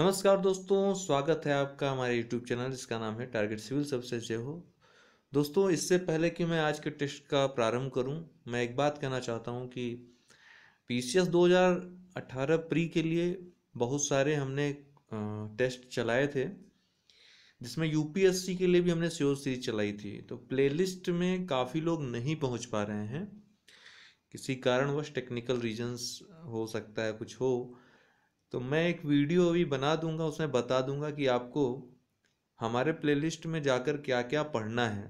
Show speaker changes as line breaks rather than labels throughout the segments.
नमस्कार दोस्तों स्वागत है आपका हमारे यूट्यूब चैनल जिसका नाम है टारगेट सिविल सर्विसेज हो दोस्तों इससे पहले कि मैं आज के टेस्ट का प्रारंभ करूं मैं एक बात कहना चाहता हूं कि पी सी एस प्री के लिए बहुत सारे हमने टेस्ट चलाए थे जिसमें सी के लिए भी हमने सीओ सीरीज चलाई थी तो प्ले में काफ़ी लोग नहीं पहुँच पा रहे हैं किसी कारणवश टेक्निकल रीजन्स हो सकता है कुछ हो तो मैं एक वीडियो भी बना दूंगा उसमें बता दूंगा कि आपको हमारे प्लेलिस्ट में जाकर क्या क्या पढ़ना है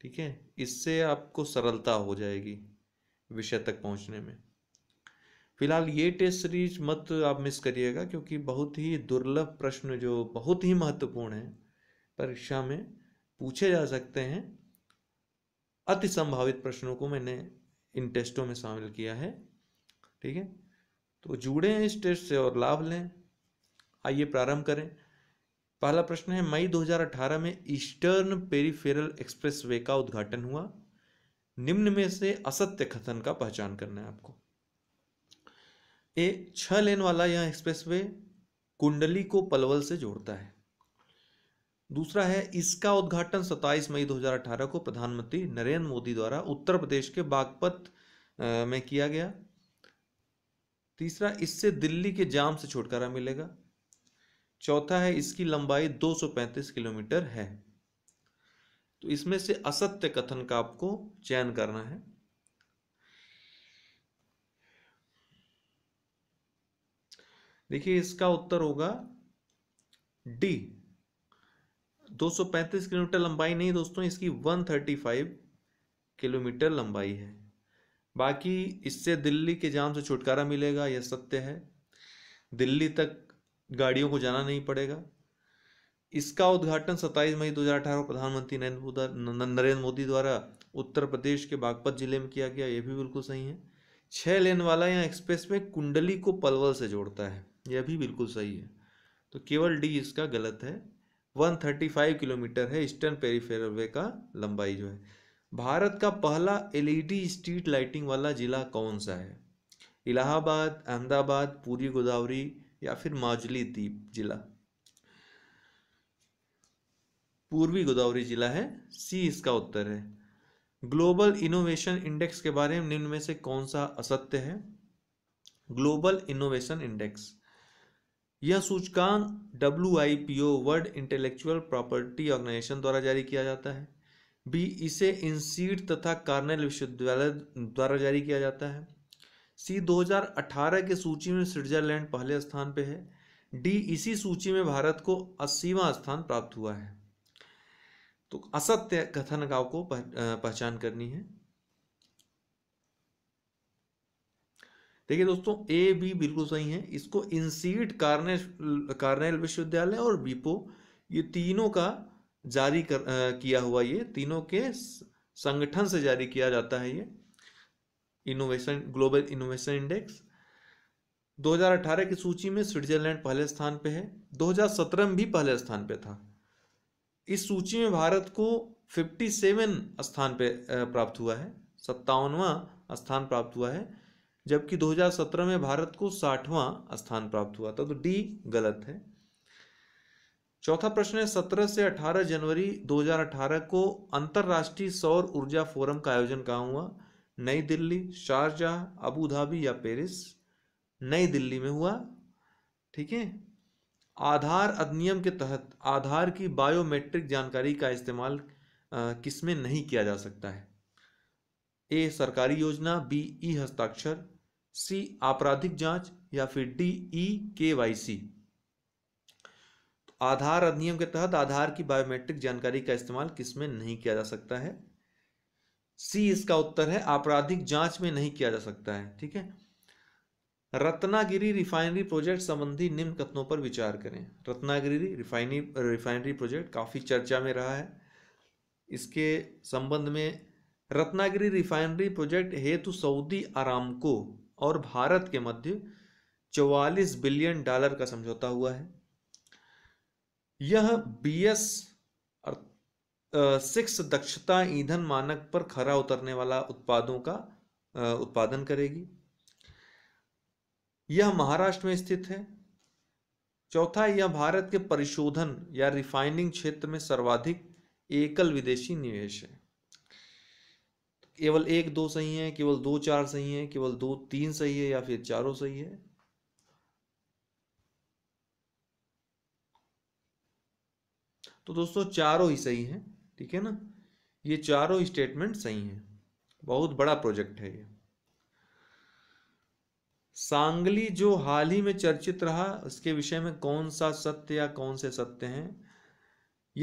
ठीक है इससे आपको सरलता हो जाएगी विषय तक पहुंचने में फिलहाल ये टेस्ट सीरीज मत आप मिस करिएगा क्योंकि बहुत ही दुर्लभ प्रश्न जो बहुत ही महत्वपूर्ण है परीक्षा में पूछे जा सकते हैं अति संभावित प्रश्नों को मैंने इन टेस्टों में शामिल किया है ठीक है तो जुड़े इस टेस्ट से और लाभ लें आइए प्रारंभ करें पहला प्रश्न है मई 2018 में ईस्टर्न पेरीफेरल वे का उद्घाटन हुआ निम्न में से असत्य कथन का पहचान करना है आपको ए छह लेन वाला यह एक्सप्रेस वे कुंडली को पलवल से जोड़ता है दूसरा है इसका उद्घाटन 27 मई 2018 को प्रधानमंत्री नरेंद्र मोदी द्वारा उत्तर प्रदेश के बागपत में किया गया तीसरा इससे दिल्ली के जाम से छुटकारा मिलेगा चौथा है इसकी लंबाई 235 किलोमीटर है तो इसमें से असत्य कथन का आपको चयन करना है देखिए इसका उत्तर होगा डी 235 किलोमीटर लंबाई नहीं दोस्तों इसकी 135 किलोमीटर लंबाई है बाकी इससे दिल्ली के जाम से छुटकारा मिलेगा यह सत्य है दिल्ली तक गाड़ियों को जाना नहीं पड़ेगा इसका उद्घाटन 27 मई 2018 को प्रधानमंत्री नरेंद्र मोदी द्वारा उत्तर प्रदेश के बागपत जिले में किया गया यह भी बिल्कुल सही है छः लेन वाला यहाँ एक्सप्रेस में कुंडली को पलवल से जोड़ता है यह भी बिल्कुल सही है तो केवल डी इसका गलत है 135 किलोमीटर है ईस्टर्न पेरीफेरवे का लंबाई जो है भारत का पहला एलईडी स्ट्रीट लाइटिंग वाला ज़िला कौन सा है इलाहाबाद अहमदाबाद पूरी गोदावरी या फिर माजुली द्वीप जिला पूर्वी गोदावरी जिला है सी इसका उत्तर है ग्लोबल इनोवेशन इंडेक्स के बारे में निम्न में से कौन सा असत्य है ग्लोबल इनोवेशन इंडेक्स यह सूचकांक W I P O world intellectual property organisation द्वारा जारी किया जाता है बी इसे इंसीट तथा कार्नेल विश्वविद्यालय द्वारा जारी किया जाता है सी 2018 के सूची में स्विट्जरलैंड पहले स्थान पर है डी इसी सूची में भारत को अस्सीवा स्थान प्राप्त हुआ है तो असत्य कथन गांव को पहचान करनी है देखिए दोस्तों ए बी बिल्कुल सही है इसको इंसीड कार्नेल कार्नेल विश्वविद्यालय और बीपो ये तीनों का जारी कर आ, किया हुआ ये तीनों के संगठन से जारी किया जाता है ये इनोवेशन ग्लोबल इनोवेशन इंडेक्स 2018 की सूची में स्विट्जरलैंड पहले स्थान पे है 2017 में भी पहले स्थान पे था इस सूची में भारत को 57 स्थान पे प्राप्त हुआ है सत्तावनवा स्थान प्राप्त हुआ है जबकि 2017 में भारत को साठवां स्थान प्राप्त हुआ था तो डी गलत है चौथा प्रश्न है 17 से 18 जनवरी 2018 को अंतर्राष्ट्रीय सौर ऊर्जा फोरम का आयोजन कहाँ हुआ Nai Delhi Sharjah Abu Dhabi या पेरिस नई दिल्ली में हुआ ठीक है आधार अधिनियम के तहत आधार की बायोमेट्रिक जानकारी का इस्तेमाल किसमें नहीं किया जा सकता है ए सरकारी योजना बी ई हस्ताक्षर सी आपराधिक जांच या फिर डी ई के वाई सी आधार अधिनियम के तहत आधार की बायोमेट्रिक जानकारी का इस्तेमाल किसमें नहीं किया जा सकता है सी इसका उत्तर है आपराधिक जांच में नहीं किया जा सकता है ठीक है रत्नागिरी रिफाइनरी प्रोजेक्ट संबंधी निम्न कथनों पर विचार करें रत्नागिरी रिफाइनरी रिफाइनरी प्रोजेक्ट काफ़ी चर्चा में रहा है इसके संबंध में रत्नागिरी रिफाइनरी प्रोजेक्ट हेतु सऊदी आरामको और भारत के मध्य 44 बिलियन डॉलर का समझौता हुआ है यह बी एस सिक्स दक्षता ईंधन मानक पर खरा उतरने वाला उत्पादों का उत्पादन करेगी यह महाराष्ट्र में स्थित है चौथा यह भारत के परिशोधन या रिफाइनिंग क्षेत्र में सर्वाधिक एकल विदेशी निवेश है केवल एक दो सही है केवल दो चार सही है केवल दो तीन सही है या फिर चारों सही है तो दोस्तों चारों ही सही हैं ठीक है ना ये चारों स्टेटमेंट सही हैं बहुत बड़ा प्रोजेक्ट है ये सांगली जो हाल ही में चर्चित रहा उसके विषय में कौन सा सत्य या कौन से सत्य हैं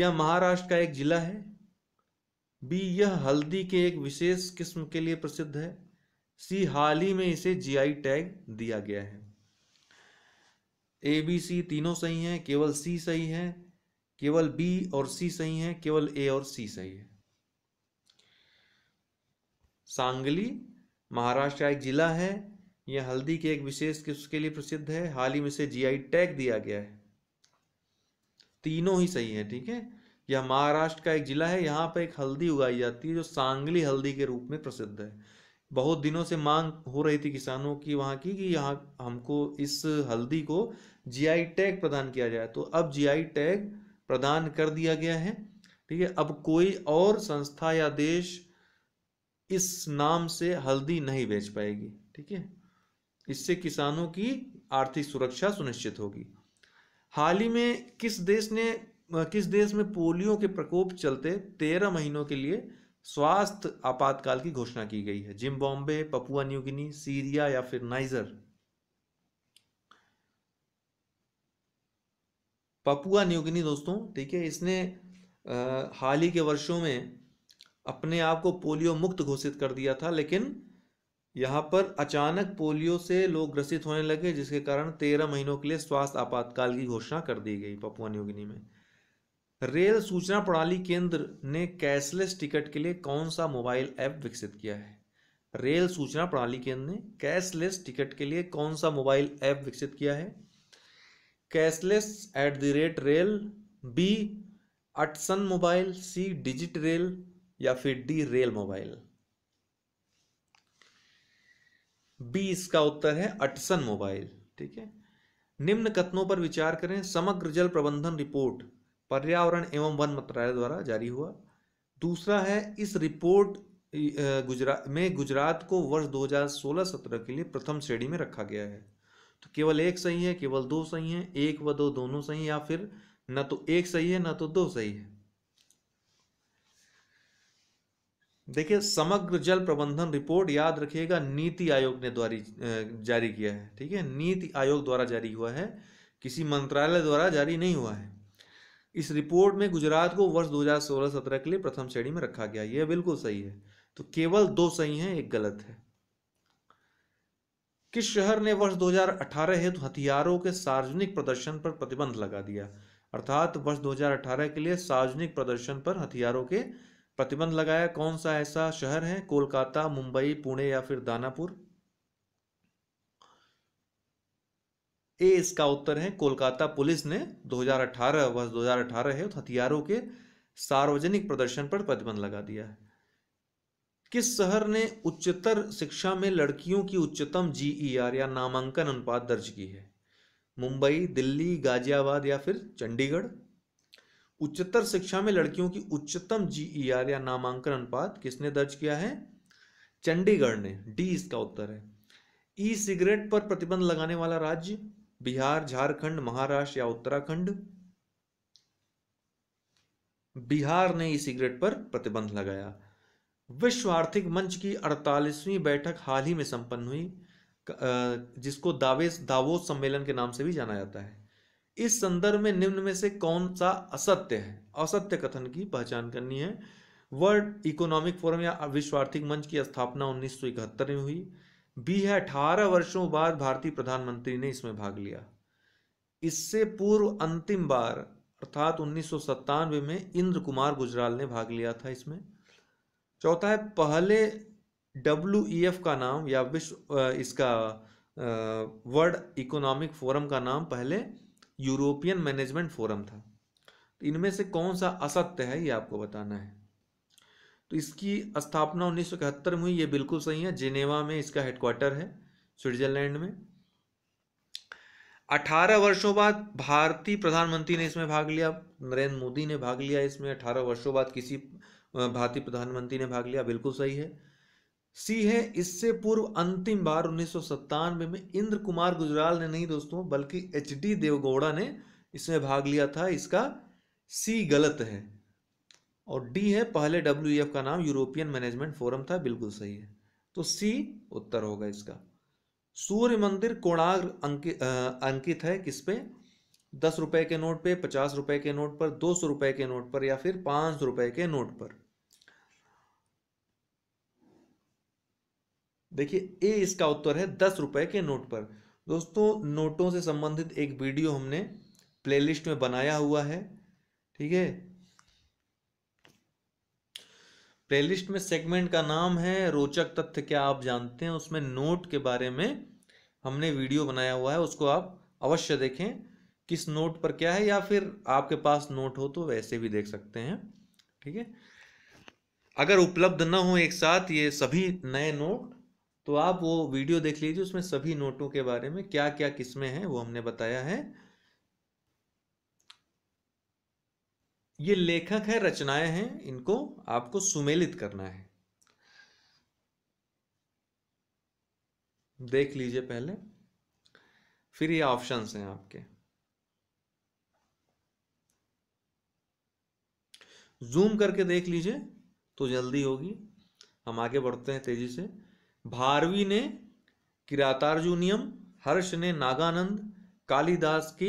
यह महाराष्ट्र का एक जिला है बी यह हल्दी के एक विशेष किस्म के लिए प्रसिद्ध है सी हाल ही में इसे जीआई टैग दिया गया है ए बी सी तीनों सही हैं केवल सी सही है केवल बी और सी सही है केवल ए और सी सही है सांगली महाराष्ट्र का एक जिला है यह हल्दी के एक विशेष किस्म के लिए प्रसिद्ध है हाल ही में से जीआई टैग दिया गया है तीनों ही सही है ठीक है यह महाराष्ट्र का एक जिला है यहाँ पर एक हल्दी उगाई जाती है जो सांगली हल्दी के रूप में प्रसिद्ध है बहुत दिनों से मांग हो रही थी किसानों की वहां की कि यहाँ हमको इस हल्दी को जीआई टैग प्रदान किया जाए तो अब जीआई टैग प्रदान कर दिया गया है ठीक है अब कोई और संस्था या देश इस नाम से हल्दी नहीं बेच पाएगी ठीक है इससे किसानों की आर्थिक सुरक्षा सुनिश्चित होगी हाल ही में किस देश ने किस देश में पोलियो के प्रकोप चलते तेरह महीनों के लिए स्वास्थ्य आपातकाल की घोषणा की गई है जिम्बाब्वे पपुआ न्यूगिनी सीरिया या फिर नाइजर पपुआ न्यूगिनी दोस्तों ठीक है इसने हाल ही के वर्षों में अपने आप को पोलियो मुक्त घोषित कर दिया था लेकिन यहाँ पर अचानक पोलियो से लोग ग्रसित होने लगे जिसके कारण तेरह महीनों के लिए स्वास्थ्य आपातकाल की घोषणा कर दी गई पपुआ न्यूगिनी में रेल सूचना प्रणाली केंद्र ने कैशलेस टिकट के लिए कौन सा मोबाइल ऐप विकसित किया है रेल सूचना प्रणाली केंद्र ने कैशलेस टिकट के लिए कौन सा मोबाइल ऐप विकसित किया है cashless at the rate rail B UTS on mobile C digit rail या फिर डी रेल मोबाइल बी इसका उत्तर है अटसन मोबाइल ठीक है निम्न कथनों पर विचार करें समग्र जल प्रबंधन रिपोर्ट पर्यावरण एवं वन मंत्रालय द्वारा जारी हुआ दूसरा है इस रिपोर्ट गुजरात में गुजरात को वर्ष 2016-17 के लिए प्रथम श्रेणी में रखा गया है तो केवल एक सही है केवल दो सही है एक व दो दोनों सही है या फिर न तो एक सही है न तो दो सही है देखिए समग्र जल प्रबंधन रिपोर्ट याद रखिएगा नीति आयोग ने द्वारा जारी किया है ठीक है नीति आयोग द्वारा जारी हुआ है किसी मंत्रालय द्वारा जारी नहीं हुआ है इस रिपोर्ट में गुजरात को वर्ष 2016-17 के लिए प्रथम श्रेणी में रखा गया यह बिल्कुल सही है तो केवल दो सही हैं एक गलत है किस शहर ने वर्ष 2018 हेतु हथियारों के सार्वजनिक प्रदर्शन पर प्रतिबंध लगा दिया अर्थात वर्ष 2018 के लिए सार्वजनिक प्रदर्शन पर हथियारों के प्रतिबंध लगाया कौन सा ऐसा शहर है कोलकाता मुंबई पुणे या फिर दानापुर ए इसका उत्तर है कोलकाता पुलिस ने 2018 वर्ष 2018 है हथियारों के सार्वजनिक प्रदर्शन पर प्रतिबंध लगा दिया है किस शहर ने उच्चतर शिक्षा में लड़कियों की उच्चतम जीईआर e या नामांकन अनुपात दर्ज की है मुंबई दिल्ली गाजियाबाद या फिर चंडीगढ़ उच्चतर शिक्षा में लड़कियों की उच्चतम जीईआर e या नामांकन अनुपात किसने दर्ज किया है चंडीगढ़ ने डी इसका उत्तर है ई सिगरेट पर प्रतिबंध लगाने वाला राज्य बिहार झारखंड महाराष्ट्र या उत्तराखंड बिहार ने ई सिगरेट पर प्रतिबंध लगाया विश्व आर्थिक मंच की 48वीं बैठक हाल ही में संपन्न हुई जिसको दावे दावोस सम्मेलन के नाम से भी जाना जाता है इस संदर्भ में निम्न में से कौन सा असत्य है असत्य कथन की पहचान करनी है वर्ल्ड इकोनॉमिक फोरम या विश्व आर्थिक मंच की स्थापना उन्नीस में हुई बी है अठारह वर्षों बाद भारतीय प्रधानमंत्री ने इसमें भाग लिया इससे पूर्व अंतिम बार अर्थात उन्नीस में इंद्र कुमार गुजराल ने भाग लिया था इसमें चौथा है पहले डब्ल्यू ई एफ का नाम या विश्व इसका वर्ल्ड इकोनॉमिक फोरम का नाम पहले यूरोपियन मैनेजमेंट फोरम था तो इनमें से कौन सा असत्य है ये आपको बताना है तो इसकी स्थापना उन्नीस में हुई ये बिल्कुल सही है जिनेवा में इसका हेडक्वार्टर है स्विट्जरलैंड में 18 वर्षों बाद भारतीय प्रधानमंत्री ने इसमें भाग लिया नरेंद्र मोदी ने भाग लिया इसमें 18 वर्षों बाद किसी भारतीय प्रधानमंत्री ने भाग लिया बिल्कुल सही है सी है इससे पूर्व अंतिम बार उन्नीस में इंद्र कुमार गुजराल ने नहीं दोस्तों बल्कि एच डी देवगौड़ा ने इसमें भाग लिया था इसका सी गलत है और डी है पहले डब्ल्यू का नाम यूरोपियन मैनेजमेंट फोरम था बिल्कुल सही है तो सी उत्तर होगा इसका सूर्य मंदिर कोणार्क अंकित अंकित है किस पे दस रुपए के नोट पे पचास रुपए के नोट पर दो सौ रुपए के नोट पर या फिर पांच सौ रुपए के नोट पर देखिए ए इसका उत्तर है दस रुपए के नोट पर दोस्तों नोटों से संबंधित एक वीडियो हमने प्लेलिस्ट में बनाया हुआ है ठीक है प्लेलिस्ट में सेगमेंट का नाम है रोचक तथ्य क्या आप जानते हैं उसमें नोट के बारे में हमने वीडियो बनाया हुआ है उसको आप अवश्य देखें किस नोट पर क्या है या फिर आपके पास नोट हो तो वैसे भी देख सकते हैं ठीक है अगर उपलब्ध न हो एक साथ ये सभी नए नोट तो आप वो वीडियो देख लीजिए उसमें सभी नोटों के बारे में क्या क्या किस्में हैं वो हमने बताया है ये लेखक है रचनाएं हैं इनको आपको सुमेलित करना है देख लीजिए पहले फिर ये ऑप्शंस हैं आपके जूम करके देख लीजिए तो जल्दी होगी हम आगे बढ़ते हैं तेजी से भारवी ने किरातार्जुनियम हर्ष ने नागानंद कालिदास की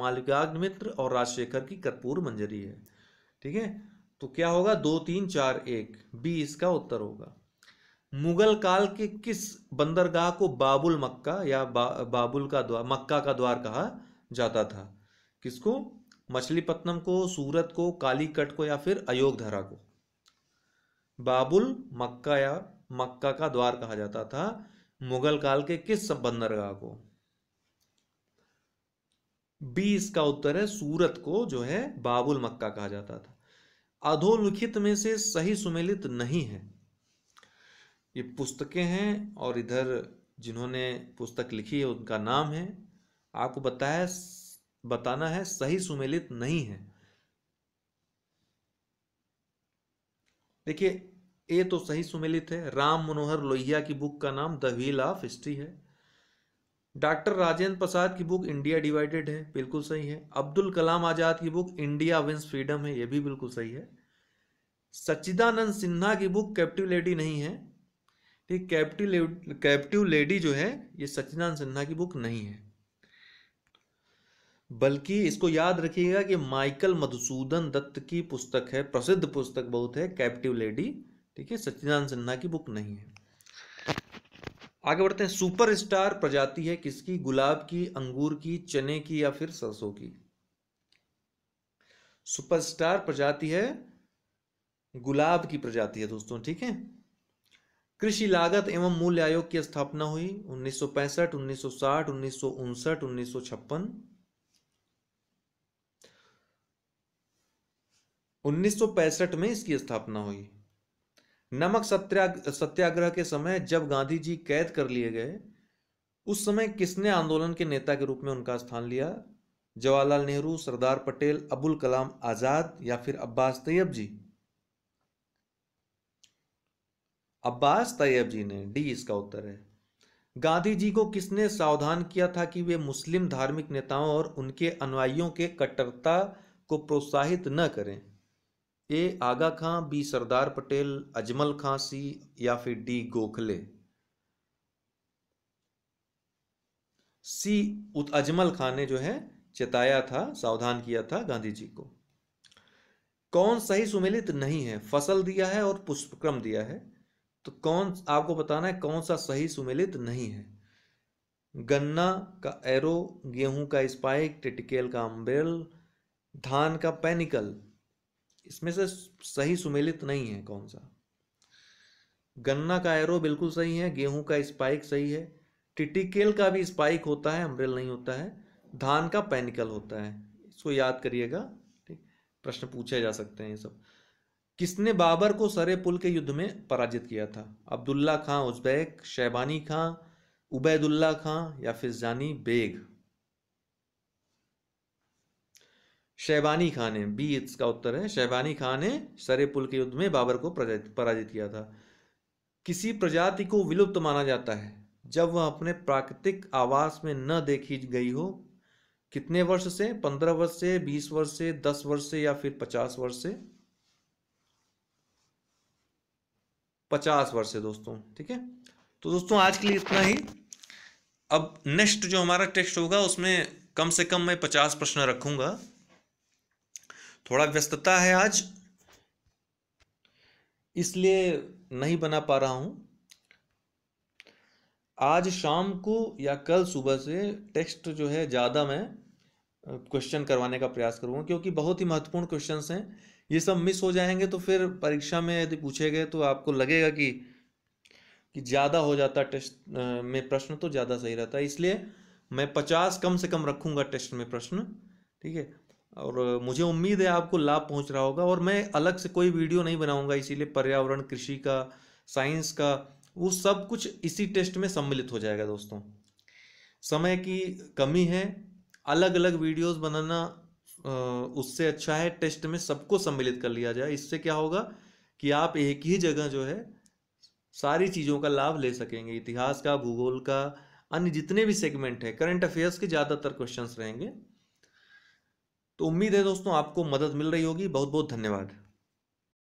मालिकाग्निमित्र और राजशेखर की कर्पूर मंजरी है ठीक है तो क्या होगा दो तीन चार एक बी इसका उत्तर होगा मुगल काल के किस बंदरगाह को बाबुल मक्का या बा, बाबुल का द्वार मक्का का द्वार कहा जाता था किसको मछलीपत्नम को सूरत को कालीकट को या फिर अयोध्या को बाबुल मक्का या मक्का का द्वार कहा जाता था मुगल काल के किस बंदरगाह को बी इसका उत्तर है सूरत को जो है बाबुल मक्का कहा जाता था अधोलिखित में से सही सुमेलित नहीं है ये पुस्तकें हैं और इधर जिन्होंने पुस्तक लिखी है उनका नाम है आपको बताया बताना है सही सुमेलित नहीं है देखिए ए तो सही सुमेलित है राम मनोहर लोहिया की बुक का नाम द व्हील ऑफ हिस्ट्री है डॉक्टर राजेंद्र प्रसाद की बुक इंडिया डिवाइडेड है बिल्कुल सही है अब्दुल कलाम आज़ाद की बुक इंडिया विंस फ्रीडम है यह भी बिल्कुल सही है सच्चिदानंद सिन्हा की बुक कैप्टिव लेडी नहीं है ठीक कैप्टिव कैप्टिव लेडी जो है ये सच्चिदानंद सिन्हा की बुक नहीं है बल्कि इसको याद रखिएगा कि माइकल मधुसूदन दत्त की पुस्तक है प्रसिद्ध पुस्तक बहुत है कैप्टिव लेडी ठीक है सत्यनारायण सिन्हा की बुक नहीं है आगे बढ़ते हैं सुपरस्टार प्रजाति है किसकी गुलाब की अंगूर की चने की या फिर सरसों की सुपरस्टार प्रजाति है गुलाब की प्रजाति है दोस्तों ठीक है कृषि लागत एवं मूल्य आयोग की स्थापना हुई 1965, 1960, 1959, 1956 1965 में इसकी स्थापना हुई नमक सत्याग्रह सत्याग्रह के समय जब गांधी जी कैद कर लिए गए उस समय किसने आंदोलन के नेता के रूप में उनका स्थान लिया जवाहरलाल नेहरू सरदार पटेल अबुल कलाम आजाद या फिर अब्बास तैयब जी अब्बास तैयब जी ने डी इसका उत्तर है गांधी जी को किसने सावधान किया था कि वे मुस्लिम धार्मिक नेताओं और उनके अनुयायियों के कट्टरता को प्रोत्साहित न करें A Aga Khan B Sardar Patel Ajmal Khan C या फिर डी गोखले सी अजमल खान ने जो है चेताया था सावधान किया था गांधी जी को कौन सही सुमेलित नहीं है फसल दिया है और पुष्पक्रम दिया है तो कौन आपको बताना है कौन सा सही सुमेलित नहीं है गन्ना का एरो गेहूं का स्पाइक टिटिकेल का अम्बेल धान का पैनिकल इसमें से सही सुमेलित नहीं है कौन सा गन्ना का एरो बिल्कुल सही है गेहूं का स्पाइक सही है टिटिकेल का भी स्पाइक होता है अम्ब्रेल नहीं होता है धान का पैनिकल होता है इसको याद करिएगा ठीक प्रश्न पूछे जा सकते हैं ये सब किसने बाबर को सरे पुल के युद्ध में पराजित किया था अब्दुल्ला खां उजबैक शैबानी खां उबैदुल्ला खां या फिर जानी बेग शैबानी खान ने बी इसका उत्तर है शैबानी खान ने सरे पुल के युद्ध में बाबर को पराजित किया था किसी प्रजाति को विलुप्त माना जाता है जब वह अपने प्राकृतिक आवास में न देखी गई हो कितने वर्ष से पंद्रह वर्ष से बीस वर्ष से दस वर्ष से या फिर पचास वर्ष से पचास वर्ष से दोस्तों ठीक है तो दोस्तों आज के लिए इतना ही अब नेक्स्ट जो हमारा टेक्स्ट होगा उसमें कम से कम मैं पचास प्रश्न रखूंगा थोड़ा व्यस्तता है आज इसलिए नहीं बना पा रहा हूं आज शाम को या कल सुबह से टेक्स्ट जो है ज़्यादा मैं क्वेश्चन करवाने का प्रयास करूंगा क्योंकि बहुत ही महत्वपूर्ण क्वेश्चन हैं ये सब मिस हो जाएंगे तो फिर परीक्षा में यदि पूछे गए तो आपको लगेगा कि कि ज़्यादा हो जाता टेस्ट में प्रश्न तो ज़्यादा सही रहता है इसलिए मैं पचास कम से कम रखूँगा टेस्ट में प्रश्न ठीक है और मुझे उम्मीद है आपको लाभ पहुंच रहा होगा और मैं अलग से कोई वीडियो नहीं बनाऊंगा इसीलिए पर्यावरण कृषि का साइंस का वो सब कुछ इसी टेस्ट में सम्मिलित हो जाएगा दोस्तों समय की कमी है अलग अलग वीडियोस बनाना उससे अच्छा है टेस्ट में सबको सम्मिलित कर लिया जाए इससे क्या होगा कि आप एक ही जगह जो है सारी चीज़ों का लाभ ले सकेंगे इतिहास का भूगोल का अन्य जितने भी सेगमेंट है करंट अफेयर्स के ज़्यादातर क्वेश्चंस रहेंगे तो उम्मीद है दोस्तों आपको मदद मिल रही होगी बहुत बहुत धन्यवाद